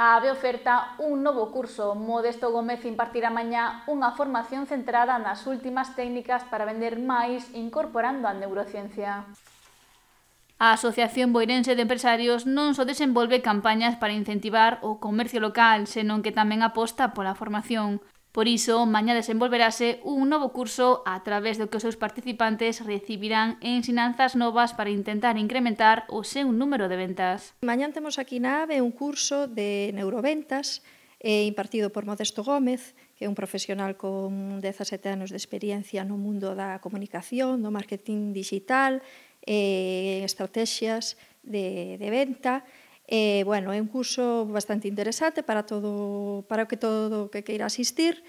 A AVE oferta un novo curso. Modesto Gómez impartirá mañá unha formación centrada nas últimas técnicas para vender máis incorporando a neurociencia. A Asociación Boirense de Empresarios non só desenvolve campañas para incentivar o comercio local, senón que tamén aposta pola formación. Por iso, mañá desenvolverase un novo curso a través do que os seus participantes recibirán ensinanzas novas para intentar incrementar o seu número de ventas. Mañán temos aquí na AVE un curso de neuroventas e eh, impartido por Modesto Gómez, que é un profesional con 17 anos de experiencia no mundo da comunicación, do marketing digital, eh, estrategias de, de venta, E, bueno, é un curso bastante interesante para todo para o que todo que queira asistir,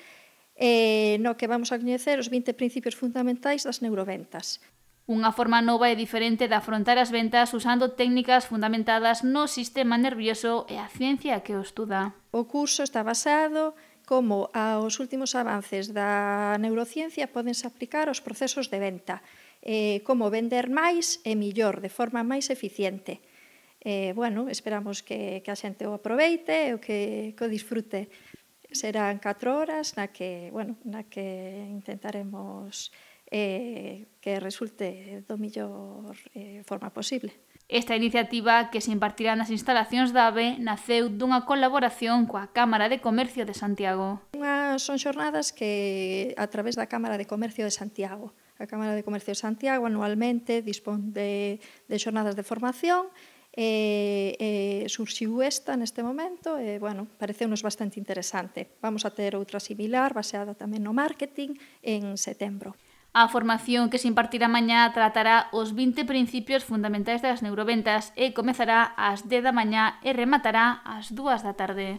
eh, no que vamos a coñecer os 20 principios fundamentais das neuroventas. Unha forma nova e diferente de afrontar as ventas usando técnicas fundamentadas no sistema nervioso e a ciencia que o estuda. O curso está basado como aos últimos avances da neurociencia podense aplicar aos procesos de venta, eh, como vender máis e millor, de forma máis eficiente E, eh, bueno, esperamos que, que a xente o aproveite e que, que o disfrute. Serán 4 horas na que, bueno, na que intentaremos eh, que resulte do millor eh, forma posible. Esta iniciativa, que se impartirá nas instalacións da AVE, naceu dunha colaboración coa Cámara de Comercio de Santiago. Unha son xornadas que a través da Cámara de Comercio de Santiago. A Cámara de Comercio de Santiago anualmente dispón de, de xornadas de formación E, e surxiu esta neste momento e, bueno, parece unos bastante interesante. Vamos a ter outra similar baseada tamén no marketing en setembro. A formación que se impartirá mañá tratará os 20 principios fundamentais das neuroventas e comezará ás 10 da mañá e rematará ás 2 da tarde.